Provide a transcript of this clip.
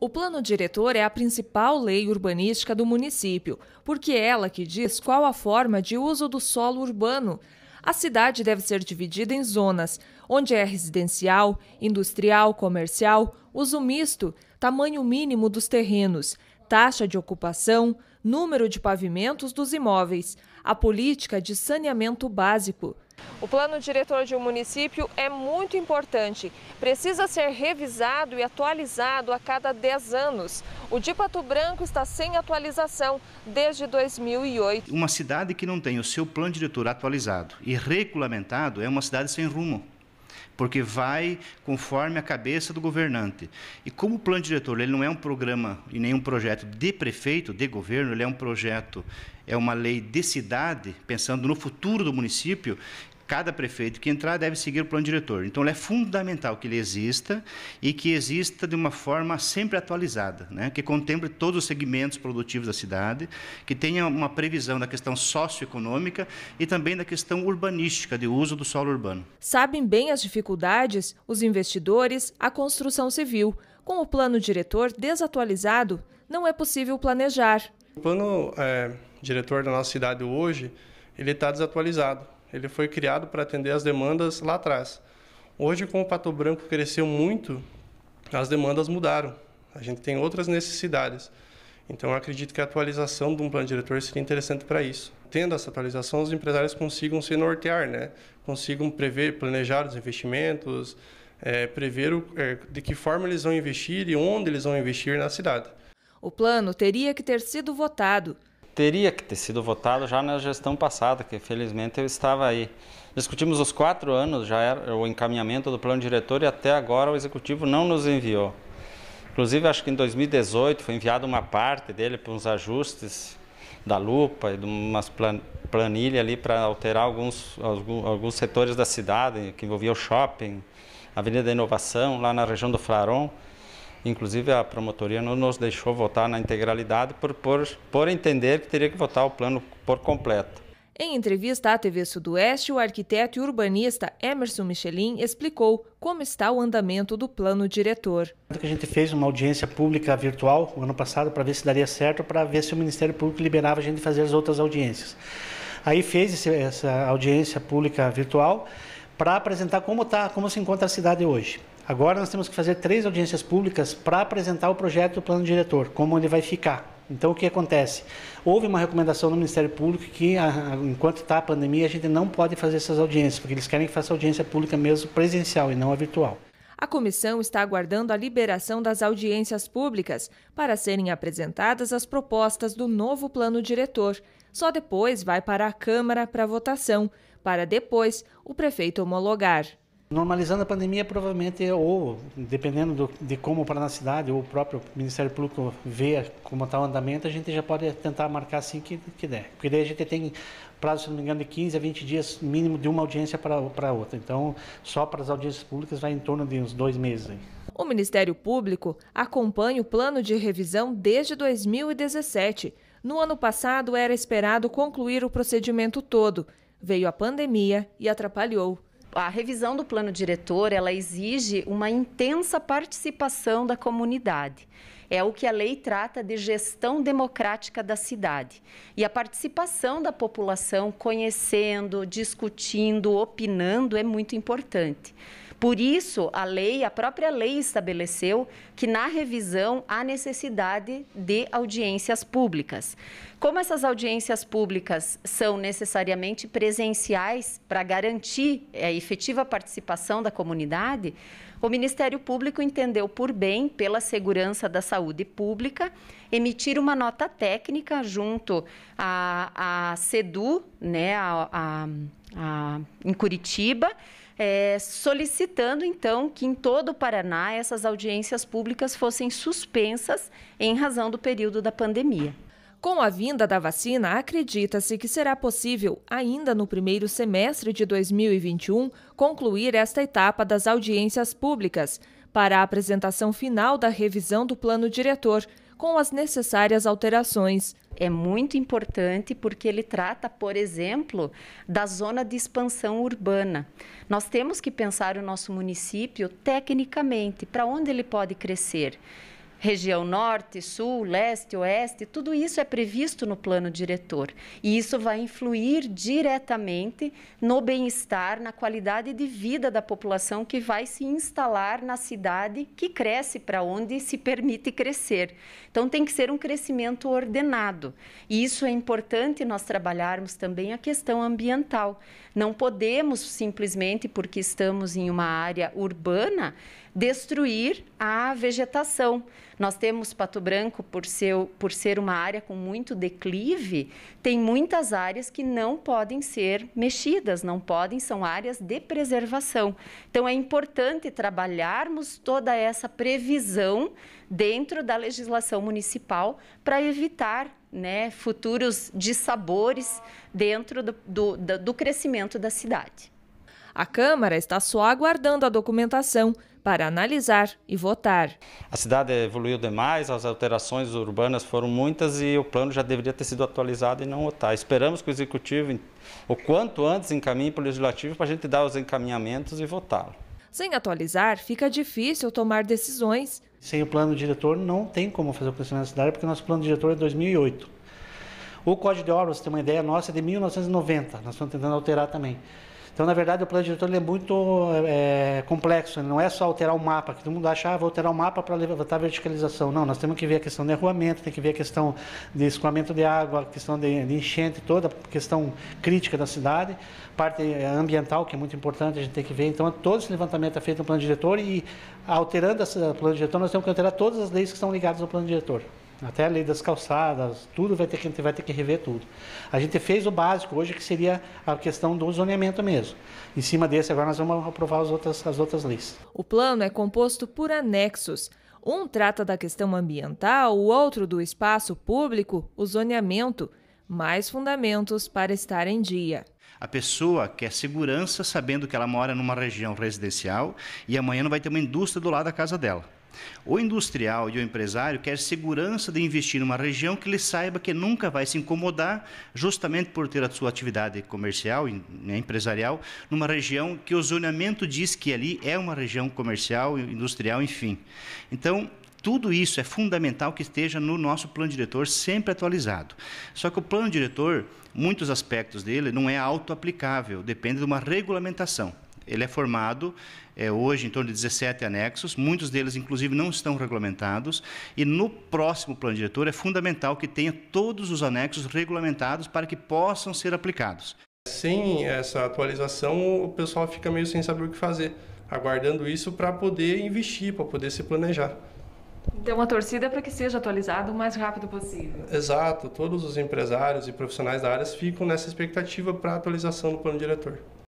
O plano diretor é a principal lei urbanística do município, porque é ela que diz qual a forma de uso do solo urbano. A cidade deve ser dividida em zonas, onde é residencial, industrial, comercial, uso misto, tamanho mínimo dos terrenos, taxa de ocupação, número de pavimentos dos imóveis, a política de saneamento básico. O plano diretor de um município é muito importante. Precisa ser revisado e atualizado a cada 10 anos. O de Pato Branco está sem atualização desde 2008. Uma cidade que não tem o seu plano diretor atualizado e regulamentado é uma cidade sem rumo porque vai conforme a cabeça do governante. E como o plano diretor ele não é um programa e nenhum projeto de prefeito, de governo, ele é um projeto, é uma lei de cidade, pensando no futuro do município, cada prefeito que entrar deve seguir o plano diretor. Então, é fundamental que ele exista e que exista de uma forma sempre atualizada, né? que contemple todos os segmentos produtivos da cidade, que tenha uma previsão da questão socioeconômica e também da questão urbanística, de uso do solo urbano. Sabem bem as dificuldades os investidores, a construção civil. Com o plano diretor desatualizado, não é possível planejar. O plano é, diretor da nossa cidade hoje ele está desatualizado ele foi criado para atender as demandas lá atrás. Hoje, com o Pato Branco cresceu muito, as demandas mudaram. A gente tem outras necessidades. Então, eu acredito que a atualização de um plano diretor seria interessante para isso. Tendo essa atualização, os empresários consigam se nortear, né? consigam prever, planejar os investimentos, é, prever o, é, de que forma eles vão investir e onde eles vão investir na cidade. O plano teria que ter sido votado teria que ter sido votado já na gestão passada, que felizmente eu estava aí. Discutimos os quatro anos, já era o encaminhamento do plano diretor e até agora o executivo não nos enviou. Inclusive, acho que em 2018 foi enviada uma parte dele para uns ajustes da lupa e de umas planilhas ali para alterar alguns, alguns setores da cidade, que envolvia o shopping, a Avenida da Inovação, lá na região do Flaron. Inclusive, a promotoria não nos deixou votar na integralidade por, por, por entender que teria que votar o plano por completo. Em entrevista à TV Sudoeste, o arquiteto e urbanista Emerson Michelin explicou como está o andamento do plano diretor. A gente fez uma audiência pública virtual o ano passado para ver se daria certo, para ver se o Ministério Público liberava a gente de fazer as outras audiências. Aí fez esse, essa audiência pública virtual para apresentar como está, como se encontra a cidade hoje. Agora nós temos que fazer três audiências públicas para apresentar o projeto do plano diretor, como ele vai ficar. Então, o que acontece? Houve uma recomendação do Ministério Público que, ah, ah, enquanto está a pandemia, a gente não pode fazer essas audiências, porque eles querem que faça audiência pública mesmo presencial e não a virtual. A comissão está aguardando a liberação das audiências públicas para serem apresentadas as propostas do novo plano diretor. Só depois vai para a Câmara para votação, para depois o prefeito homologar. Normalizando a pandemia, provavelmente, ou dependendo do, de como para na cidade, ou o próprio Ministério Público vê como está o andamento, a gente já pode tentar marcar assim que, que der. Porque daí a gente tem prazo, se não me engano, de 15 a 20 dias mínimo de uma audiência para outra. Então, só para as audiências públicas vai em torno de uns dois meses. Aí. O Ministério Público acompanha o plano de revisão desde 2017. No ano passado, era esperado concluir o procedimento todo. Veio a pandemia e atrapalhou a revisão do plano diretor, ela exige uma intensa participação da comunidade. É o que a lei trata de gestão democrática da cidade. E a participação da população conhecendo, discutindo, opinando é muito importante. Por isso, a lei, a própria lei estabeleceu que na revisão há necessidade de audiências públicas. Como essas audiências públicas são necessariamente presenciais para garantir a efetiva participação da comunidade, o Ministério Público entendeu por bem, pela segurança da saúde pública, emitir uma nota técnica junto à, à CEDU, né, em Curitiba é, solicitando então que em todo o Paraná essas audiências públicas fossem suspensas em razão do período da pandemia. Com a vinda da vacina, acredita-se que será possível, ainda no primeiro semestre de 2021, concluir esta etapa das audiências públicas para a apresentação final da revisão do plano diretor com as necessárias alterações. É muito importante porque ele trata, por exemplo, da zona de expansão urbana. Nós temos que pensar o nosso município tecnicamente, para onde ele pode crescer região norte, sul, leste, oeste, tudo isso é previsto no plano diretor. E isso vai influir diretamente no bem-estar, na qualidade de vida da população que vai se instalar na cidade que cresce para onde se permite crescer. Então tem que ser um crescimento ordenado. E isso é importante nós trabalharmos também a questão ambiental. Não podemos simplesmente porque estamos em uma área urbana destruir a vegetação. Nós temos Pato Branco, por ser, por ser uma área com muito declive, tem muitas áreas que não podem ser mexidas, não podem, são áreas de preservação. Então, é importante trabalharmos toda essa previsão dentro da legislação municipal para evitar né, futuros dissabores dentro do, do, do crescimento da cidade. A Câmara está só aguardando a documentação para analisar e votar. A cidade evoluiu demais, as alterações urbanas foram muitas e o plano já deveria ter sido atualizado e não votar. Tá. Esperamos que o Executivo, o quanto antes, encaminhe para o Legislativo para a gente dar os encaminhamentos e votá-lo. Sem atualizar, fica difícil tomar decisões. Sem o plano diretor, não tem como fazer o planejamento da cidade, porque nosso plano diretor é 2008. O Código de Obras, você tem uma ideia nossa, é de 1990. Nós estamos tentando alterar também. Então, na verdade, o plano diretor é muito é, complexo, não é só alterar o mapa, que todo mundo acha, ah, vou alterar o mapa para levantar a verticalização. Não, nós temos que ver a questão de arruamento, tem que ver a questão de escoamento de água, a questão de, de enchente, toda a questão crítica da cidade, parte é, ambiental, que é muito importante, a gente tem que ver. Então, todo esse levantamento é feito no plano diretor e, alterando o plano diretor, nós temos que alterar todas as leis que estão ligadas ao plano diretor. Até a lei das calçadas, tudo vai ter que, vai ter que rever tudo. A gente fez o básico hoje, que seria a questão do zoneamento mesmo. Em cima desse, agora nós vamos aprovar as outras, as outras leis. O plano é composto por anexos. Um trata da questão ambiental, o outro do espaço público, o zoneamento. Mais fundamentos para estar em dia. A pessoa quer segurança sabendo que ela mora numa região residencial e amanhã não vai ter uma indústria do lado da casa dela. O industrial e o empresário quer segurança de investir numa região que ele saiba que nunca vai se incomodar, justamente por ter a sua atividade comercial e né, empresarial numa região que o zoneamento diz que ali é uma região comercial, industrial, enfim. Então, tudo isso é fundamental que esteja no nosso plano diretor sempre atualizado. Só que o plano diretor, muitos aspectos dele não é auto-aplicável, depende de uma regulamentação ele é formado é, hoje em torno de 17 anexos, muitos deles, inclusive, não estão regulamentados, e no próximo plano diretor é fundamental que tenha todos os anexos regulamentados para que possam ser aplicados. Sem essa atualização, o pessoal fica meio sem saber o que fazer, aguardando isso para poder investir, para poder se planejar. Então, a torcida é para que seja atualizado o mais rápido possível. Exato, todos os empresários e profissionais da área ficam nessa expectativa para a atualização do plano diretor.